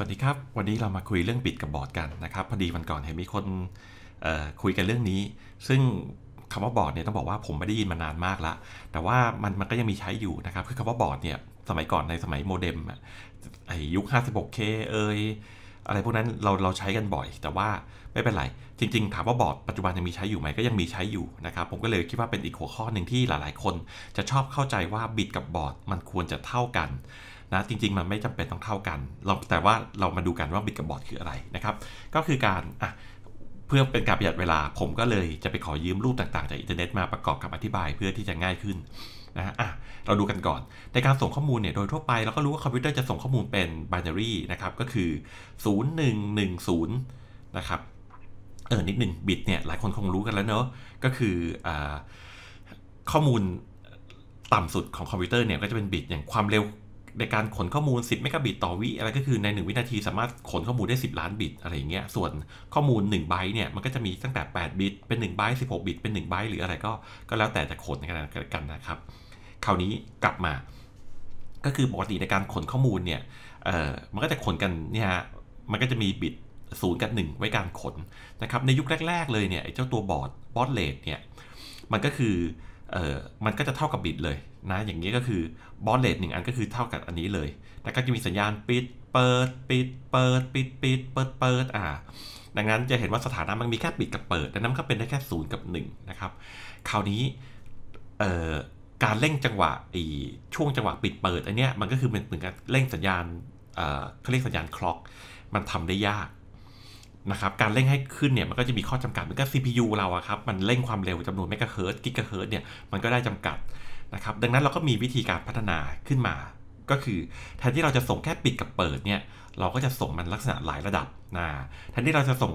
วัสดีครับ วันนี้เรามาคุยเรื่องบิตกับบอร์ดกันนะครับพอดีวันก่อนเห็นมีคนคุยกันเรื่องนี้ ซึ่งคำว่าบอร์ดเนี่ยต้องบอกว่าผมไม่ได้ยินมานานมากละแต่ว่ามันมันก็ยังมีใช้อยู่นะครับคือคำว่าบอร์ดเนี่ยสมัยก่อนในสมัยโมเด็มไอยุค 56K เอยอะไรพวกนั้นเราเราใช้กันบ่อย แต่ว่าไม่เป็นไร จริงๆถามว่าบอร์ดปัจจุบันยังมีใช้อยู่ไหมก็ยังมีใช้อยู่นะครับผมก็เลยคิดว่าเป็นอีกหัวข้อหนึ่งที่หลายๆ คนจะชอบเข้าใจว่าบิตกับบอร์ด มันควรจะเท่ากันนะจริงๆมันไม่จำเป็นต้องเท่ากันเราแต่ว่าเรามาดูกันว่าบิตกับบอทคืออะไรนะครับ ก็คือการอ่ะเพื่อเป็นการประหยัดเวลาผมก็เลยจะไปขอยืมรูปต่างๆ จากอินเทอร์เน็ตมาประกอบกับอธิบายเพื่อที่จะง่ายขึ้นนะ่ะเราดูกันก่อนในการส่งข้อมูลเนี่ยโดยทั่วไปเราก็รู้ว่าคอมพิวเตอร์จะส่งข้อมูลเป็น b i นารีนะครับก็คือ 0110นะครับ เออนิดหนึ่งบิตเนี่ยหลายคนคงรู้กันแล้วเนอะก็คืออข้อมูลต่ำสุดของคอมพิวเตอร์เนี่ยก็จะเป็นบิตอย่างความเร็วในการขนข้อมูล 10 เมกะบิตต่อวิอะไรก็คือใน 1 วินาทีสามารถขนข้อมูลได้ 10 ล้านบิต อะไรอย่างเงี้ย ส่วนข้อมูล1ไบต์เนี่ย มันก็จะมีตั้งแต่ 8 บิต เป็น1ไบต์ 16 บิต เป็น1ไบต์ หรืออะไร ก็ก็แล้วแต่จะขนกันนะครับ คราวนี้กลับมา ก็คือปกติในการขนข้อมูลเนี่ยเอ่อมันก็จะขนกันเนี่ยมันก็จะมีบิตศูนย์กับ 1 ไว้การขนนะครับ ในยุคแรกๆเลยเนี่ยเจ้าตัวบอร์ด บอร์ดเลดเนี่ย มันก็คือเออมันก็จะเท่ากับบิตเลยนะ อย่างนี้ก็คือบอสเลตหนึ่งอันก็คือเท่ากับอันนี้เลย แล้วก็จะมีสัญญาณปิดเปิด ปิดเปิด ปิด ปิด เปิด เปิด อ่า ดังนั้นจะเห็นว่าสถานะมันมีแค่ปิดกับเปิดดังนั้นก็เป็นได้แค่ศูนย์กับ1นะครับ คราวนี้เอ่อการเร่งจังหวะอีช่วงจังหวะปิดเปิดอันเนี้ยมันก็คือเป็นเหมือนกับเร่งสัญญาณเอ่อเขาเรียกสัญญาณคล็อก มันทำได้ยากนะครับการเร่งให้ขึ้นเนี่ยมันก็จะมีข้อจำกัด มันก็ CPU เราอะครับ มันเร่งความเร็วจำนวนเมกะเฮิร์ตกิกะเฮิร์ตเนี่ย มันก็ได้จำกัดนะครับ ดังนั้นเราก็มีวิธีการพัฒนาขึ้นมา ก็คือ แทนที่เราจะส่งแค่ปิดกับเปิดเนี่ย เราก็จะส่งมันลักษณะหลายระดับนะแทนที่เราจะส่ง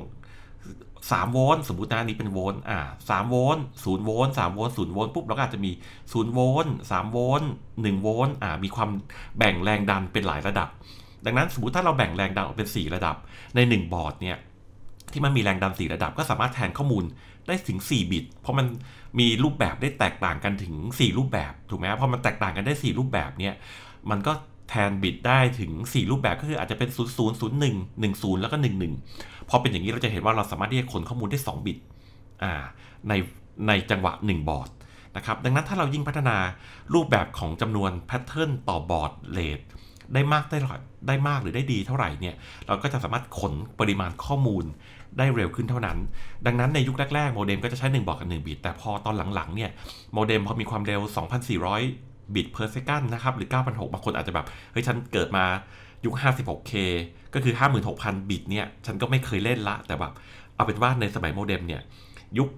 3โวลต์สมมตินะนี้เป็นโวลต์อ่าสามโวลต์ศูนย์โวลต์สามโวลต์ศูนย์โวลต์ปุ๊บเราก็อาจจะมีศูนย์โวลต์สามโวลต์หนึ่งโวลต์อ่า มีความแบ่งแรงดันเป็นหลายระดับ ดังนั้น สมมติถ้าเราแบ่งแรงดันออกเป็น 4 ระดับใน1บอร์ดเนี่ยที่มันมีแรงดันส่ระดับก็สามารถแทนข้อมูลได้ถึง 4 บิต เพราะมันมีรูปแบบได้แตกต่างกันถึง 4 รูปแบบถูกไหมพอมันแตกต่างกันได้ 4 รูปแบบเนี่ยมันก็แทนบิตได้ถึง 4 รูปแบบก็คือ อาจจะเป็น0 0 0 1 1 0แล้วก็11พอเป็นอย่างนี้เราจะเห็นว่าเราสามารถที่จะขนข้อมูลได้ 2 บิตในในจังหวะ1บอร์ดนะครับดังนั้นถ้าเรายิ่งพัฒนารูปแบบของจำนวนแพทเทิร์นต่อบอร์ดเลทได้มากได้หลายได้มากหรือได้ดีเท่าไหร่เนี่ย เราก็จะสามารถขนปริมาณข้อมูลได้เร็วขึ้นเท่านั้น ดังนั้นในยุคแรก ๆ โมเด็มก็จะใช้1บอกกับ1บิต แต่พอตอนหลัง ๆ เนี่ยโมเด็มพอมีความเร็ว 2,400 บิตพอร์เซกันนะครับ หรือ 9,600บางคนอาจจะแบบ เฮ้ย ฉันเกิดมายุค 56K ก็คือ 56,000 บิตเนี่ย ฉันก็ไม่เคยเล่นละ แต่แบบเอาเป็นว่าในสมัยโมเด็มเนี่ยยุค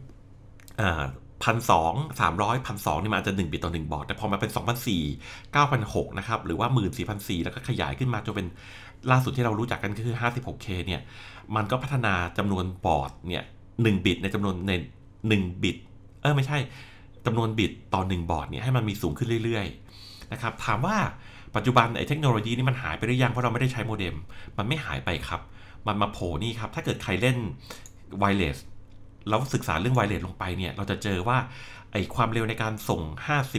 พันสองสามร้อยพันสองนี่มันอาจจะหนึ่งบิตต่อหนึ่งบอร์ดแต่พอมาเป็นสองพันสี่เก้าพันหกนะครับหรือว่าหมื่นสี่พันสี่แล้วก็ขยายขึ้นมาจนเป็นล่าสุดที่เรารู้จักกันก็คือห้าสิบหกเคเนี่ยมันก็พัฒนาจำนวนบอร์ดเนี่ยหนึ่งบิตในจำนวนในหนึ่งบิตเออไม่ใช่จำนวนบิตต่อหนึ่งบอร์ดเนี่ยให้มันมีสูงขึ้นเรื่อยๆนะครับถามว่าปัจจุบันไอ้เทคโนโลยีนี่มันหายไปหรือยังเพราะเราไม่ได้ใช้โมเด็มมันไม่หายไปครับ มันมาโผล่นี่ครับ ถ้าเกิดใครเล่นไวเลสเราศึกษาเรื่องไวเลสลงไปเนี่ยเราจะเจอว่าไอความเร็วในการส่ง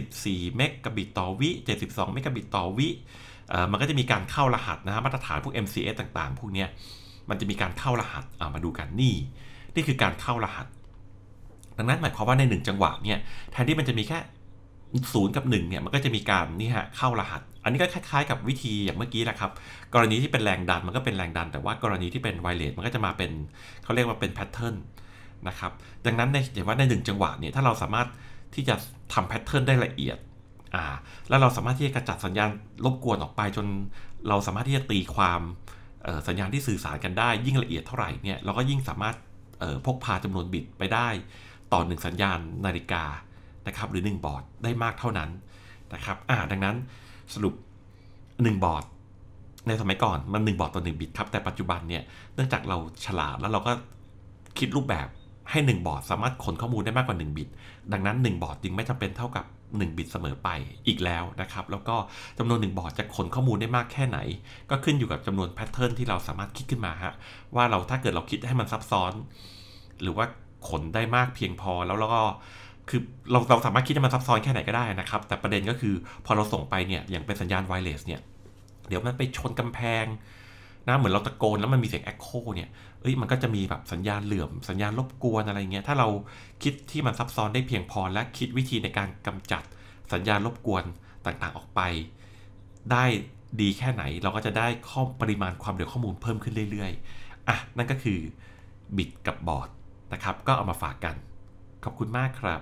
54เมกะบิตต่อวิ72เมกะบิตต่อวิมันก็จะมีการเข้ารหัสนะฮะมาตรฐานพวก MCS ต่างๆพวกเนี้ยมันจะมีการเข้ารหัสมาดูกันนี่นี่คือการเข้ารหัส ดังนั้นหมายความว่าใน 1 จังหวะเนี่ยแทนที่มันจะมีแค่ศูนย์กับ1เนี่ยมันก็จะมีการนี่ฮะเข้ารหัส อันนี้ก็คล้าย ๆ กับวิธี อย่างเมื่อกี้นะครับ กรณีที่เป็นแรงดันมันก็เป็นแรงดัน แต่ว่า กรณีที่เป็นไวเลสมันก็จะมาเป็นเขาเรียกว่าเป็นแพทเทิร์นนะครับดังนั้นในเห็นว่าในหนึ่งจังหวะเนี่ยถ้าเราสามารถที่จะทำแพทเทิร์นได้ละเอียดอ่าแล้วเราสามารถที่จะกระจัดสัญญาณรบกวนออกไปจนเราสามารถที่จะตีความสัญญาณที่สื่อสารกันได้ ยิ่งละเอียดเท่าไหร่เนี่ยเราก็ยิ่งสามารถพกพาจำนวนบิต ไปได้ต่อหนึ่งสัญญาณนาฬิกา นะครับหรือ1บอร์ดได้มากเท่านั้นนะครับอ่าดังนั้นสรุป1บอร์ดในสมัยก่อนมัน1บอร์ดต่อ1บิต ครับแต่ปัจจุบันเนี่ยเนื่องจากเราฉลาดแล้วเราก็คิดรูปแบบให้ 1 บอร์ดสามารถขนข้อมูลได้มากกว่า 1 บิต ดังนั้น 1 บอร์ดจึงไม่จำเป็นเท่ากับ 1 บิตเสมอไปอีกแล้วนะครับ แล้วก็จำนวน 1 บอร์ดจะขนข้อมูลได้มากแค่ไหน ก็ขึ้นอยู่กับจำนวนแพทเทิร์นที่เราสามารถคิดขึ้นมาฮะ ว่าเราถ้าเกิดเราคิดให้มันซับซ้อน หรือว่าขนได้มากเพียงพอแล้วเราก็คือเราเราสามารถคิดให้มันซับซ้อนแค่ไหนก็ได้นะครับ แต่ประเด็นก็คือพอเราส่งไปเนี่ยอย่างเป็นสัญญาณไวเลสเนี่ยเดี๋ยวมันไปชนกำแพงนะเหมือนเราตะโกนแล้วมันมีเสียงแอคโคเนี่ยเอ้ยมันก็จะมีแบบสัญญาณเหลื่อมสัญญาณรบกวนอะไรเงี้ย ถ้าเราคิดที่มันซับซ้อนได้เพียงพอและคิดวิธีในการกำจัดสัญญาณรบกวนต่างๆออกไป ได้ดีแค่ไหนเราก็จะได้ข้อปริมาณความเรยวข้อมูลเพิ่มขึ้นเรื่อยๆ อ่ะ นั่นก็คือบิดกับบอร์ดนะครับ ก็เอามาฝากกันขอบคุณมากครับ